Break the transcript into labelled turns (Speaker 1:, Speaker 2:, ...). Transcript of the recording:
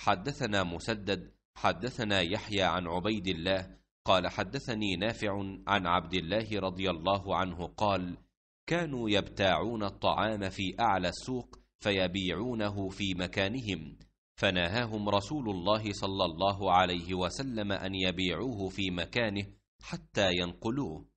Speaker 1: حدثنا مسدد حدثنا يحيى عن عبيد الله قال حدثني نافع عن عبد الله رضي الله عنه قال كانوا يبتاعون الطعام في اعلى السوق فيبيعونه في مكانهم فنهاهم رسول الله صلى الله عليه وسلم ان يبيعوه في مكانه حتى ينقلوه